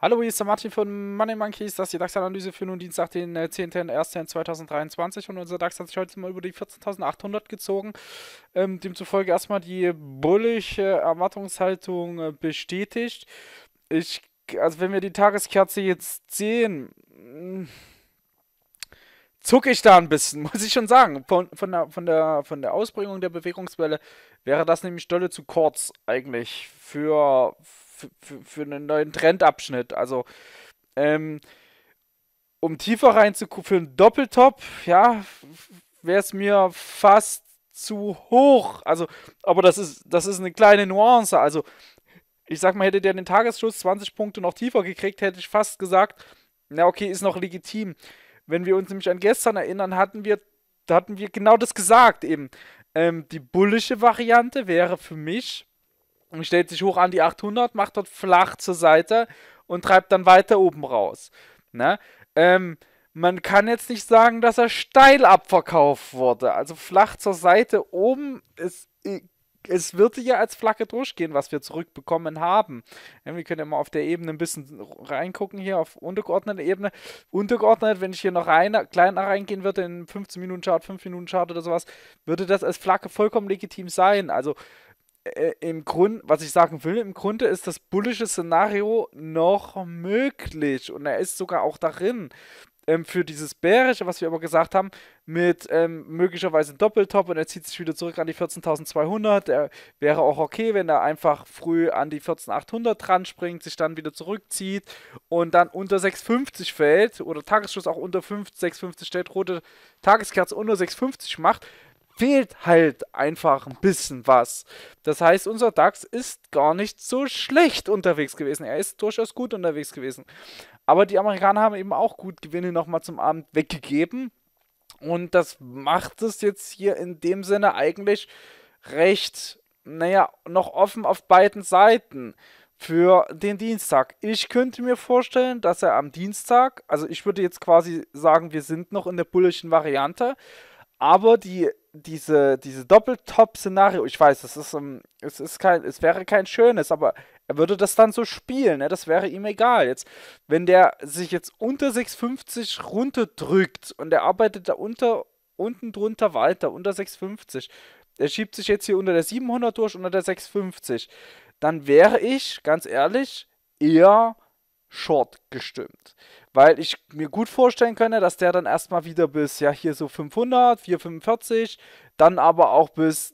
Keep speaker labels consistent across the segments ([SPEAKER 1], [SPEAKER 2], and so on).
[SPEAKER 1] Hallo, hier ist der Martin von Money Monkeys. Das ist die DAX-Analyse für nun Dienstag, den 10.01.2023. Äh, Und unser DAX hat sich heute mal über die 14.800 gezogen. Ähm, demzufolge erstmal die bullische Erwartungshaltung äh, bestätigt. Ich, also wenn wir die Tageskerze jetzt sehen, hm, zucke ich da ein bisschen, muss ich schon sagen. Von, von, der, von, der, von der Ausbringung der Bewegungswelle wäre das nämlich dolle zu kurz eigentlich für, für, für einen neuen Trendabschnitt. Also, ähm, um tiefer reinzugucken, für einen Doppeltop, ja, wäre es mir fast zu hoch. Also, aber das ist, das ist eine kleine Nuance. Also, ich sag mal, hätte der den Tagesschluss 20 Punkte noch tiefer gekriegt, hätte ich fast gesagt, na okay, ist noch legitim. Wenn wir uns nämlich an gestern erinnern, hatten wir, hatten wir genau das gesagt eben. Ähm, die bullische Variante wäre für mich, man stellt sich hoch an die 800, macht dort flach zur Seite und treibt dann weiter oben raus. Ne? Ähm, man kann jetzt nicht sagen, dass er steil abverkauft wurde. Also flach zur Seite oben ist es wird hier als Flagge durchgehen, was wir zurückbekommen haben. Ja, wir können ja mal auf der Ebene ein bisschen reingucken hier auf untergeordneter Ebene. Untergeordnet, wenn ich hier noch rein, kleiner reingehen würde in 15 Minuten Chart, 5 Minuten Chart oder sowas, würde das als Flagge vollkommen legitim sein. Also äh, im Grund, was ich sagen will, im Grunde ist das bullische Szenario noch möglich und er ist sogar auch darin ähm, für dieses Bärische, was wir aber gesagt haben, mit ähm, möglicherweise einem Doppeltop und er zieht sich wieder zurück an die 14.200. Er wäre auch okay, wenn er einfach früh an die 14.800 dran springt, sich dann wieder zurückzieht und dann unter 6.50 fällt oder Tagesschluss auch unter 5, 6.50 stellt, rote Tageskerze unter 6.50 macht fehlt halt einfach ein bisschen was. Das heißt, unser DAX ist gar nicht so schlecht unterwegs gewesen. Er ist durchaus gut unterwegs gewesen. Aber die Amerikaner haben eben auch gut Gewinne nochmal zum Abend weggegeben. Und das macht es jetzt hier in dem Sinne eigentlich recht, naja, noch offen auf beiden Seiten für den Dienstag. Ich könnte mir vorstellen, dass er am Dienstag, also ich würde jetzt quasi sagen, wir sind noch in der bullischen Variante, aber die diese diese Doppeltop-Szenario, ich weiß, es ist ähm, es ist kein es wäre kein schönes, aber er würde das dann so spielen, ne? das wäre ihm egal. Jetzt, wenn der sich jetzt unter 6,50 runterdrückt und er arbeitet da unter, unten drunter weiter, unter 6,50, er schiebt sich jetzt hier unter der 700 durch, unter der 650, dann wäre ich, ganz ehrlich, eher short gestimmt. Weil ich mir gut vorstellen könnte, dass der dann erstmal wieder bis, ja, hier so 500, 445, dann aber auch bis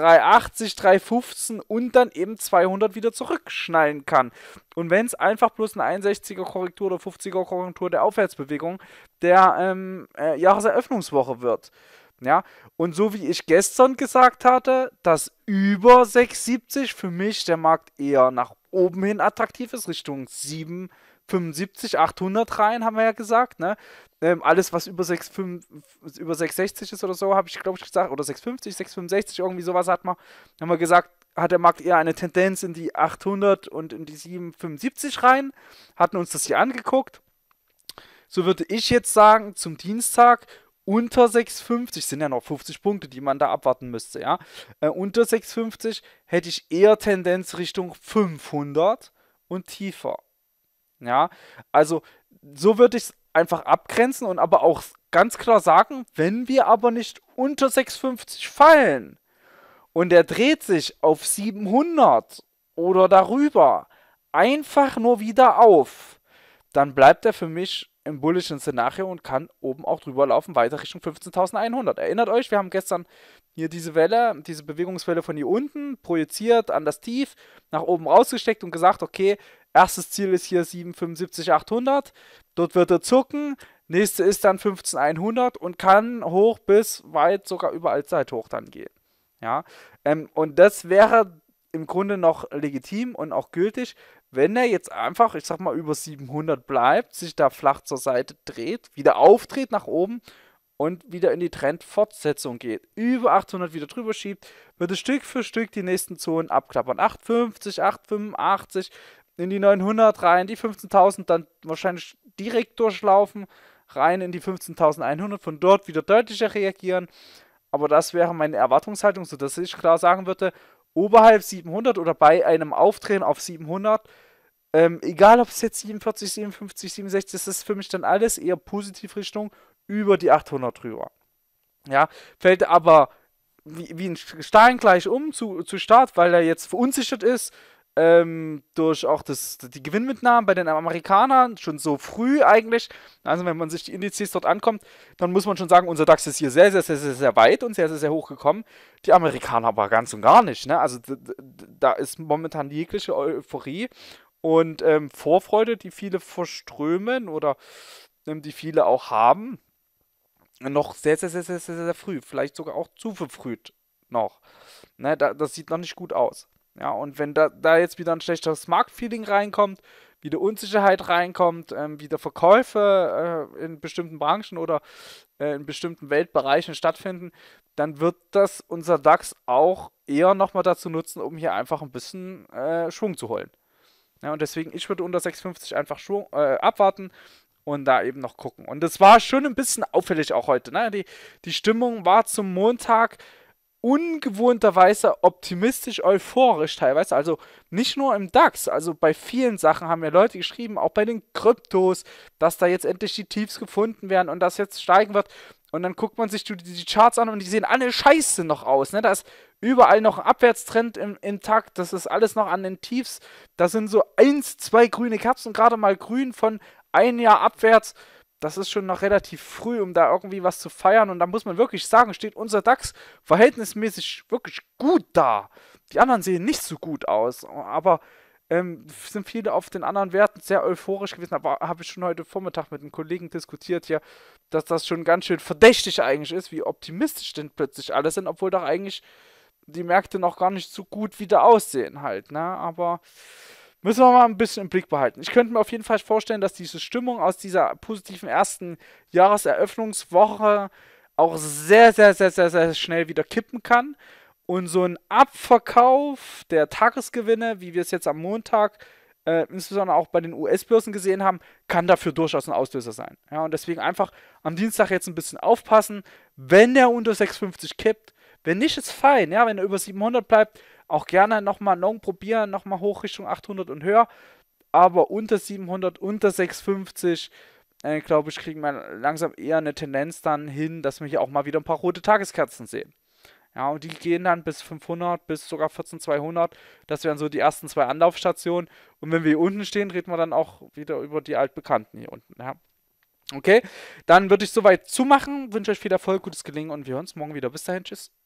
[SPEAKER 1] 380, 315 und dann eben 200 wieder zurückschnallen kann. Und wenn es einfach bloß eine 61er Korrektur oder 50er Korrektur der Aufwärtsbewegung der ähm, äh, Jahreseröffnungswoche wird. Ja, und so wie ich gestern gesagt hatte, dass über 6,70 für mich der Markt eher nach oben hin attraktiv ist, Richtung 7, 75, 800 rein, haben wir ja gesagt, ne? Ähm, alles, was über, 6, 5, über 660 ist oder so, habe ich, glaube ich, gesagt, oder 650, 665, irgendwie sowas hat man, haben wir gesagt, hat der Markt eher eine Tendenz in die 800 und in die 775 rein, hatten uns das hier angeguckt. So würde ich jetzt sagen, zum Dienstag unter 6,50 sind ja noch 50 Punkte, die man da abwarten müsste, ja. Äh, unter 6,50 hätte ich eher Tendenz Richtung 500 und tiefer. Ja, also so würde ich es einfach abgrenzen und aber auch ganz klar sagen, wenn wir aber nicht unter 650 fallen und er dreht sich auf 700 oder darüber einfach nur wieder auf, dann bleibt er für mich im bullischen Szenario und kann oben auch drüber laufen, weiter Richtung 15.100. Erinnert euch, wir haben gestern hier diese Welle, diese Bewegungswelle von hier unten projiziert an das Tief, nach oben rausgesteckt und gesagt, okay, Erstes Ziel ist hier 775 800. Dort wird er zucken. Nächste ist dann 15100 und kann hoch bis weit sogar über Allzeit hoch dann gehen. Ja, ähm, und das wäre im Grunde noch legitim und auch gültig, wenn er jetzt einfach, ich sag mal, über 700 bleibt, sich da flach zur Seite dreht, wieder auftritt nach oben und wieder in die Trendfortsetzung geht. Über 800 wieder drüber schiebt, würde Stück für Stück die nächsten Zonen abklappern. 850, 885, in die 900 rein, die 15.000, dann wahrscheinlich direkt durchlaufen, rein in die 15.100, von dort wieder deutlicher reagieren. Aber das wäre meine Erwartungshaltung, sodass ich klar sagen würde, oberhalb 700 oder bei einem Aufdrehen auf 700, ähm, egal ob es jetzt 47, 57, 67, das ist für mich dann alles eher positiv Richtung über die 800 drüber. Ja, fällt aber wie, wie ein Stein gleich um zu, zu Start, weil er jetzt verunsichert ist, ähm, durch auch das, die Gewinnmitnahmen bei den Amerikanern schon so früh eigentlich. Also wenn man sich die Indizes dort ankommt, dann muss man schon sagen, unser DAX ist hier sehr, sehr, sehr, sehr, sehr weit und sehr, sehr, sehr hoch gekommen. Die Amerikaner aber ganz und gar nicht. Ne? Also da ist momentan jegliche Euphorie und ähm, Vorfreude, die viele verströmen oder ähm, die viele auch haben, noch sehr, sehr, sehr, sehr, sehr, sehr früh. Vielleicht sogar auch zu verfrüht noch. Ne? Da, das sieht noch nicht gut aus. Ja, und wenn da, da jetzt wieder ein schlechteres Marktfeeling reinkommt, wieder Unsicherheit reinkommt, ähm, wieder Verkäufe äh, in bestimmten Branchen oder äh, in bestimmten Weltbereichen stattfinden, dann wird das unser DAX auch eher nochmal dazu nutzen, um hier einfach ein bisschen äh, Schwung zu holen. Ja, und deswegen, ich würde unter 6,50 einfach Schwung, äh, abwarten und da eben noch gucken. Und das war schon ein bisschen auffällig auch heute. Ne? Die, die Stimmung war zum Montag ungewohnterweise optimistisch, euphorisch teilweise. Also nicht nur im DAX, also bei vielen Sachen haben ja Leute geschrieben, auch bei den Kryptos, dass da jetzt endlich die Tiefs gefunden werden und das jetzt steigen wird. Und dann guckt man sich die, die Charts an und die sehen alle scheiße noch aus. Ne? Da ist überall noch ein Abwärtstrend im, im Das ist alles noch an den Tiefs. Da sind so eins, zwei grüne Kerzen, gerade mal grün von ein Jahr abwärts das ist schon noch relativ früh, um da irgendwie was zu feiern. Und da muss man wirklich sagen, steht unser DAX verhältnismäßig wirklich gut da. Die anderen sehen nicht so gut aus, aber ähm, sind viele auf den anderen Werten sehr euphorisch gewesen. Aber habe ich schon heute Vormittag mit einem Kollegen diskutiert, hier, dass das schon ganz schön verdächtig eigentlich ist, wie optimistisch denn plötzlich alle sind, obwohl doch eigentlich die Märkte noch gar nicht so gut wieder aussehen halt, ne? Aber Müssen wir mal ein bisschen im Blick behalten. Ich könnte mir auf jeden Fall vorstellen, dass diese Stimmung aus dieser positiven ersten Jahreseröffnungswoche auch sehr, sehr, sehr, sehr, sehr schnell wieder kippen kann. Und so ein Abverkauf der Tagesgewinne, wie wir es jetzt am Montag äh, insbesondere auch bei den US-Börsen gesehen haben, kann dafür durchaus ein Auslöser sein. Ja, und deswegen einfach am Dienstag jetzt ein bisschen aufpassen, wenn der unter 650 kippt. Wenn nicht, ist fein. Ja, wenn er über 700 bleibt, auch gerne nochmal Nong probieren, nochmal hoch Richtung 800 und höher. Aber unter 700, unter 650, äh, glaube ich, kriegen wir langsam eher eine Tendenz dann hin, dass wir hier auch mal wieder ein paar rote Tageskerzen sehen. Ja, und die gehen dann bis 500, bis sogar 14200. Das wären so die ersten zwei Anlaufstationen. Und wenn wir hier unten stehen, reden wir dann auch wieder über die Altbekannten hier unten. Ja. Okay, dann würde ich soweit zumachen. Wünsche euch viel Erfolg, gutes Gelingen und wir hören uns morgen wieder. Bis dahin, tschüss.